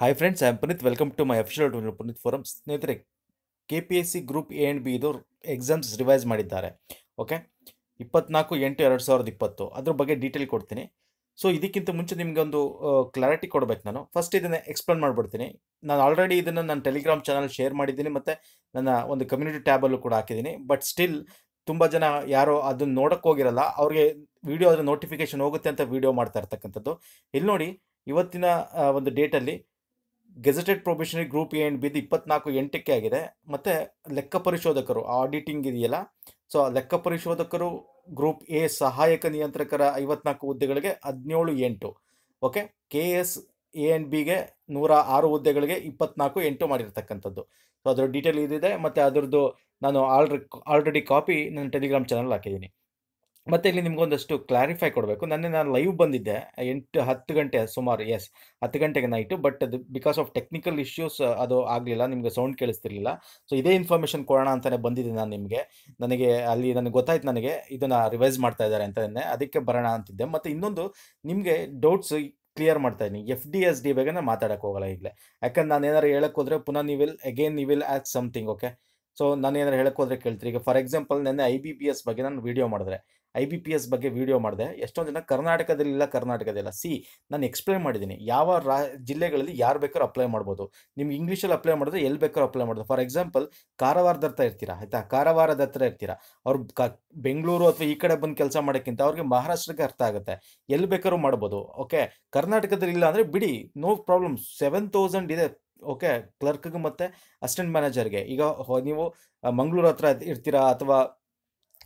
hi friends I am Puneeth welcome to my official to Puneeth forum ಸ್ನೇಹಿತರೆ K P S C group A and B ಇದು exams revise ಮಾಡಿದ್ದಾರೆ okay ಇಪ್ಪತ್ನಾಲ್ಕು ಎಂಟು ಎರಡು ಸಾವಿರದ ಇಪ್ಪತ್ತು ಅದ್ರ ಬಗ್ಗೆ ಡೀಟೇಲ್ ಕೊಡ್ತೀನಿ ಸೊ ಇದಕ್ಕಿಂತ ಮುಂಚೆ ನಿಮಗೆ ಒಂದು ಕ್ಲಾರಿಟಿ ಕೊಡಬೇಕು ನಾನು ಫಸ್ಟ್ ಇದನ್ನು ಎಕ್ಸ್ಪ್ಲೇನ್ ಮಾಡಿಬಿಡ್ತೀನಿ ನಾನು ಆಲ್ರೆಡಿ ಇದನ್ನು ನಾನು ಟೆಲಿಗ್ರಾಮ್ ಚಾನಲ್ ಶೇರ್ ಮಾಡಿದ್ದೀನಿ ಮತ್ತು ನನ್ನ ಒಂದು ಕಮ್ಯುನಿಟಿ ಟ್ಯಾಬಲ್ಲೂ ಕೂಡ ಹಾಕಿದ್ದೀನಿ ಬಟ್ ಸ್ಟಿಲ್ ತುಂಬ ಜನ ಯಾರೋ ಅದನ್ನು ನೋಡೋಕ್ಕೆ ಹೋಗಿರಲ್ಲ ಅವ್ರಿಗೆ ವಿಡಿಯೋ ಅದರ ನೋಟಿಫಿಕೇಶನ್ ಹೋಗುತ್ತೆ ಅಂತ ವಿಡಿಯೋ ಮಾಡ್ತಾ ಇರ್ತಕ್ಕಂಥದ್ದು ಇಲ್ಲಿ ನೋಡಿ ಇವತ್ತಿನ ಒಂದು ಡೇಟಲ್ಲಿ gazetted probationary group A and ಬಿದ್ದು ಇಪ್ಪತ್ತ್ನಾಲ್ಕು ಎಂಟಕ್ಕೆ ಆಗಿದೆ ಮತ್ತು ಲೆಕ್ಕ ಪರಿಶೋಧಕರು ಆಡಿಟಿಂಗ್ ಇದೆಯಲ್ಲ ಸೊ ಆ ಲೆಕ್ಕ ಪರಿಶೋಧಕರು ಗ್ರೂಪ್ ಎ ಸಹಾಯಕ ನಿಯಂತ್ರಕರ ಐವತ್ನಾಲ್ಕು ಹುದ್ದೆಗಳಿಗೆ ಹದಿನೇಳು ಎಂಟು okay K S A and ಬಿಗೆ ನೂರ ಆರು ಹುದ್ದೆಗಳಿಗೆ ಇಪ್ಪತ್ನಾಲ್ಕು ಎಂಟು ಮಾಡಿರ್ತಕ್ಕಂಥದ್ದು ಸೊ ಅದರ ಡೀಟೇಲ್ ಇದಿದೆ ಮತ್ತು ಅದರದ್ದು ನಾನು ಆಲ್ರೆ ಆಲ್ರೆಡಿ ಕಾಪಿ ನನ್ನ ಟೆಲಿಗ್ರಾಮ್ ಚಾನಲ್ ಹಾಕಿದ್ದೀನಿ ಮತ್ತೆ ಇಲ್ಲಿ ಒಂದಷ್ಟು ಕ್ಲಾರಿಫೈ ಕೊಡಬೇಕು ನನ್ನೆ ನಾನು ಲೈವ್ ಬಂದಿದ್ದೆ ಎಂಟು ಹತ್ತು ಗಂಟೆ ಸುಮಾರು ಎಸ್ ಹತ್ತು ಗಂಟೆಗೆ ನೈಟು ಬಟ್ ಅದು ಬಿಕಾಸ್ ಆಫ್ ಟೆಕ್ನಿಕಲ್ ಇಶ್ಯೂಸ್ ಅದು ಆಗಲಿಲ್ಲ ನಿಮಗೆ ಸೌಂಡ್ ಕೇಳಿಸ್ತಿರ್ಲಿಲ್ಲ ಸೊ ಇದೇ ಇನ್ಫಾರ್ಮೇಷನ್ ಕೊಡೋಣ ಅಂತಲೇ ಬಂದಿದ್ದೆ ನಾನು ನಿಮಗೆ ನನಗೆ ಅಲ್ಲಿ ನನಗೆ ಗೊತ್ತಾಯ್ತು ನನಗೆ ಇದನ್ನು ರಿವೈಸ್ ಮಾಡ್ತಾ ಇದ್ದಾರೆ ಅಂತಲೇ ಅದಕ್ಕೆ ಬರೋಣ ಅಂತಿದ್ದೆ ಮತ್ತು ಇನ್ನೊಂದು ನಿಮಗೆ ಡೌಟ್ಸ್ ಕ್ಲಿಯರ್ ಮಾಡ್ತಾ ಇದ್ದೀನಿ ಎಫ್ ಡಿ ಎಸ್ ಡಿ ಬಗ್ಗೆ ನಾನು ಹೋಗಲ್ಲ ಈಗಲೇ ಯಾಕಂದ್ರೆ ನಾನು ಹೇಳಕ್ಕೆ ಹೇಳೋಕ್ಕೋದ್ರೆ ಪುನಃ ನೀವು ವಿಲ್ ಅಗೇನ್ ನೀವು will ask something okay so ನಾನು ಏನಾರು ಹೇಳಕ್ಕೆ ಹೋದ್ರೆ ಕೇಳ್ತೀರಿ ಈಗ ಫಾರ್ ಎಕ್ಸಾಂಪಲ್ ನೆನ್ನೆ ಐ ಬಿ ಪಿ ಎಸ್ ಬಗ್ಗೆ ನಾನು ವಿಡಿಯೋ ಮಾಡಿದ್ರೆ ಐ ಬಿ ಪಿ ಎಸ್ ಬಗ್ಗೆ ವಿಡಿಯೋ ಮಾಡಿದೆ ಎಷ್ಟೊಂದು ಜನ ಇಲ್ಲ ಕರ್ನಾಟಕದಲ್ಲ ಸಿ ನಾನು ಎಕ್ಸ್ಪ್ಲೈನ್ ಮಾಡಿದ್ದೀನಿ ಯಾವ ರಾ ಜಿಲ್ಲೆಗಳಲ್ಲಿ ಯಾರು ಬೇಕಾದ್ರೂ ಅಪ್ಲೈ ಮಾಡ್ಬೋದು ನಿಮ್ಗೆ ಇಂಗ್ಲೀಷಲ್ಲಿ ಅಪ್ಲೈ ಮಾಡಿದ್ರೆ ಎಲ್ಲಿ ಬೇಕಾದ್ರೂ ಅಪ್ಲೈ ಮಾಡೋದು ಫಾರ್ ಎಕ್ಸಾಂಪಲ್ ಕಾರವಾರದ ಹತ್ರ ಇರ್ತೀರಾ ಆಯಿತಾ ಕಾರವಾರದ ಹತ್ರ ಇರ್ತೀರಾ ಅವ್ರು ಕ ಬೆಂಗಳೂರು ಅಥವಾ ಈ ಕಡೆ ಬಂದು ಕೆಲಸ ಮಾಡೋಕ್ಕಿಂತ ಅವ್ರಿಗೆ ಮಹಾರಾಷ್ಟ್ರಕ್ಕೆ ಅರ್ಥ ಆಗುತ್ತೆ ಎಲ್ಲಿ ಬೇಕಾದ್ರೂ ಮಾಡ್ಬೋದು ಓಕೆ ಕರ್ನಾಟಕದಲ್ಲಿ ಇಲ್ಲ ಅಂದರೆ ಬಿಡಿ ನೋ ಪ್ರಾಬ್ಲಮ್ ಸೆವೆನ್ ತೌಸಂಡ್ ಇದೆ ಓಕೆ ಕ್ಲರ್ಕ್ಗೆ ಮತ್ತು ಅಸಿಸ್ಟೆಂಟ್ ಮ್ಯಾನೇಜರ್ಗೆ ಈಗ ನೀವು ಮಂಗಳೂರು ಹತ್ರ ಇರ್ತೀರಾ ಅಥವಾ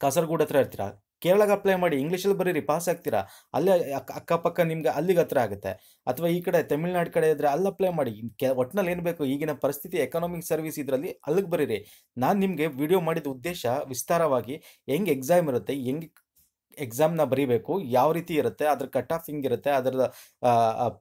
ಕಾಸರಗೋಡು ಹತ್ರ ಇರ್ತೀರಾ ಕೇರಳಗೆ ಅಪ್ಲೈ ಮಾಡಿ ಇಂಗ್ಲೀಷಲ್ಲಿ ಬರೀರಿ ಪಾಸ್ ಆಗ್ತೀರಾ ಅಲ್ಲೇ ಅಕ್ಕಪಕ್ಕ ನಿಮಗೆ ಅಲ್ಲಿಗೆ ಹತ್ರ ಆಗುತ್ತೆ ಅಥವಾ ಈ ಕಡೆ ತಮಿಳ್ನಾಡು ಕಡೆ ಇದ್ದರೆ ಅಲ್ಲಿ ಅಪ್ಲೈ ಮಾಡಿ ಕೆ ಒಟ್ಟಿನಲ್ಲಿ ಏನು ಬೇಕು ಈಗಿನ ಪರಿಸ್ಥಿತಿ ಎಕನಾಮಿಕ್ ಸರ್ವಿಸ್ ಇದರಲ್ಲಿ ಅಲ್ಲಿಗೆ ಬರೀರಿ ನಾನು ನಿಮಗೆ ವಿಡಿಯೋ ಮಾಡಿದ ಉದ್ದೇಶ ವಿಸ್ತಾರವಾಗಿ ಹೆಂಗೆ ಎಕ್ಸಾಮ್ ಇರುತ್ತೆ ಹೆಂಗೆ ಎಕ್ಸಾಮ್ನ ಬರೀಬೇಕು ಯಾವ ರೀತಿ ಇರುತ್ತೆ ಅದ್ರ ಕಟ್ ಆಫ್ ಹೆಂಗಿರುತ್ತೆ ಅದರ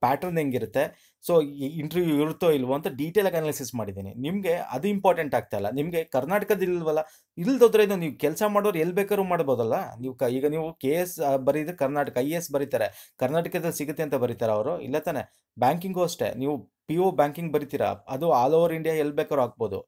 ಪ್ಯಾಟರ್ನ್ ಹೆಂಗಿರುತ್ತೆ ಸೊ ಇಂಟರ್ವ್ಯೂ ಇರುತ್ತೋ ಇಲ್ವೋ ಅಂತ ಡೀಟೇಲಾಗಿ ಅನಾಲಿಸಿಸ್ ಮಾಡಿದ್ದೀನಿ ನಿಮಗೆ ಅದು ಇಂಪಾರ್ಟೆಂಟ್ ಆಗ್ತಾ ಇಲ್ಲ ನಿಮಗೆ ಕರ್ನಾಟಕದ ಇಲ್ವಲ್ಲ ಇಲ್ದೋದ್ರೆ ಇದು ನೀವು ಕೆಲಸ ಮಾಡೋರು ಎಲ್ಲಿ ಬೇಕಾದ್ರೂ ಮಾಡ್ಬೋದಲ್ಲ ನೀವು ಕ ಈಗ ನೀವು ಕೆ ಎಸ್ ಬರೀದ್ರೆ ಕರ್ನಾಟಕ ಐ ಎಸ್ ಬರೀತಾರೆ ಕರ್ನಾಟಕದಲ್ಲಿ ಸಿಗುತ್ತೆ ಅಂತ ಬರೀತಾರೆ ಅವರು ಇಲ್ಲ ತಾನೆ ಬ್ಯಾಂಕಿಂಗು ಅಷ್ಟೇ ನೀವು ಪಿ ಓ ಬ್ಯಾಂಕಿಂಗ್ ಬರೀತೀರಾ ಅದು ಆಲ್ ಓವರ್ ಇಂಡಿಯಾ ಎಲ್ಲಿ ಬೇಕಾದ್ರೂ ಹಾಕ್ಬೋದು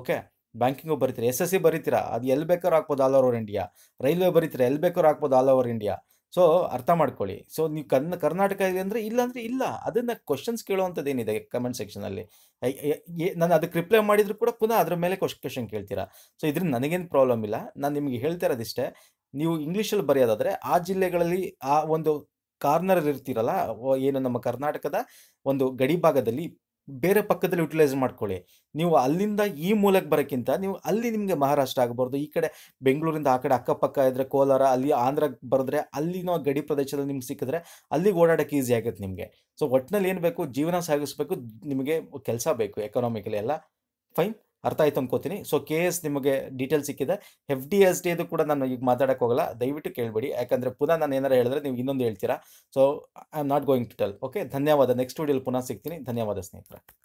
ಓಕೆ ಬ್ಯಾಂಕಿಂಗು ಬರಿತೀರಾ ಎಸ್ ಎಸ್ ಸಿ ಬರೀತೀರಾ ಅದು ಎಲ್ಲಿ ಬೇಕಾದ್ರೂ ಹಾಕ್ಬೋದು ಆಲ್ ಓವರ್ ಇಂಡಿಯಾ ರೈಲ್ವೆ ಬರೀತೀರ ಎಲ್ಲಿ ಬೇಕಾದ್ರೂ ಹಾಕ್ಬೋದು ಆಲ್ ಓವರ್ ಇಂಡಿಯಾ ಸೊ ಅರ್ಥ ಮಾಡ್ಕೊಳ್ಳಿ ಸೊ ನೀವು ಕನ್ನ ಕರ್ನಾಟಕ ಇದೆ ಅಂದರೆ ಇಲ್ಲ ಅಂದರೆ ಇಲ್ಲ ಅದನ್ನು ಕ್ವಶನ್ಸ್ ಕೇಳುವಂಥದ್ದು ಏನಿದೆ ಕಮೆಂಟ್ ಸೆಕ್ಷನಲ್ಲಿ ನಾನು ಅದಕ್ಕೆ ರಿಪ್ಲೈ ಮಾಡಿದ್ರು ಕೂಡ ಪುನಃ ಅದ್ರ ಮೇಲೆ ಕ್ವಶ್ ಕ್ವಶನ್ ಕೇಳ್ತೀರಾ ಸೊ ಇದರಿಂದ ನನಗೇನು ಪ್ರಾಬ್ಲಮ್ ಇಲ್ಲ ನಾನು ನಿಮಗೆ ಹೇಳ್ತಾ ಇರೋದಿಷ್ಟೇ ನೀವು ಇಂಗ್ಲೀಷಲ್ಲಿ ಬರೆಯೋದಾದರೆ ಆ ಜಿಲ್ಲೆಗಳಲ್ಲಿ ಆ ಒಂದು ಕಾರ್ನರ್ ಇರ್ತೀರಲ್ಲ ಏನು ನಮ್ಮ ಕರ್ನಾಟಕದ ಒಂದು ಗಡಿ ಭಾಗದಲ್ಲಿ ಬೇರೆ ಪಕ್ಕದಲ್ಲಿ ಯುಟಿಲೈಸ್ ಮಾಡ್ಕೊಳ್ಳಿ ನೀವು ಅಲ್ಲಿಂದ ಈ ಮೂಲಕ್ಕೆ ಬರೋಕ್ಕಿಂತ ನೀವು ಅಲ್ಲಿ ನಿಮಗೆ ಮಹಾರಾಷ್ಟ್ರ ಆಗಬಾರ್ದು ಈ ಕಡೆ ಬೆಂಗಳೂರಿಂದ ಆ ಕಡೆ ಅಕ್ಕಪಕ್ಕ ಇದ್ದರೆ ಕೋಲಾರ ಅಲ್ಲಿ ಆಂಧ್ರಕ್ಕೆ ಬರೆದ್ರೆ ಅಲ್ಲಿನ ಗಡಿ ಪ್ರದೇಶದಲ್ಲಿ ನಿಮ್ಗೆ ಸಿಕ್ಕಿದ್ರೆ ಅಲ್ಲಿಗೆ ಓಡಾಡೋಕ್ಕೆ ಈಸಿ ಆಗುತ್ತೆ ನಿಮಗೆ ಸೊ ಒಟ್ಟಿನಲ್ಲಿ ಏನು ಬೇಕು ಜೀವನ ಸಾಗಿಸ್ಬೇಕು ನಿಮಗೆ ಕೆಲಸ ಬೇಕು ಎಕನಾಮಿಕಲಿ ಎಲ್ಲ ಫೈನ್ ಅರ್ಥ ಆಯ್ತು ಅನ್ಕೋತೀನಿ ಸೊ ಕೆ ಎಸ್ ನಿಮಗೆ ಡೀಟೇಲ್ ಸಿಕ್ಕಿದೆ ಎಫ್ ಡಿ ಎಸ್ ಡಿ ಕೂಡ ನಾನು ಈಗ ಮಾತಾಡಕ್ಕೆ ಹೋಗಲ್ಲ ದಯವಿಟ್ಟು ಕೇಳಬೇಡಿ ಯಾಕಂದರೆ ಪುನಃ ನಾನು ಏನಾರು ಹೇಳಿದ್ರೆ ನೀವು ಇನ್ನೊಂದು ಹೇಳ್ತೀರಾ so I am not going to tell okay ಧನ್ಯವಾದ ನೆಕ್ಸ್ಟ್ ವಿಡಿಯೋಲಿ ಪುನಃ ಸಿಗ್ತೀನಿ ಧನ್ಯವಾದ ಸ್ನೇಹಿತರೆ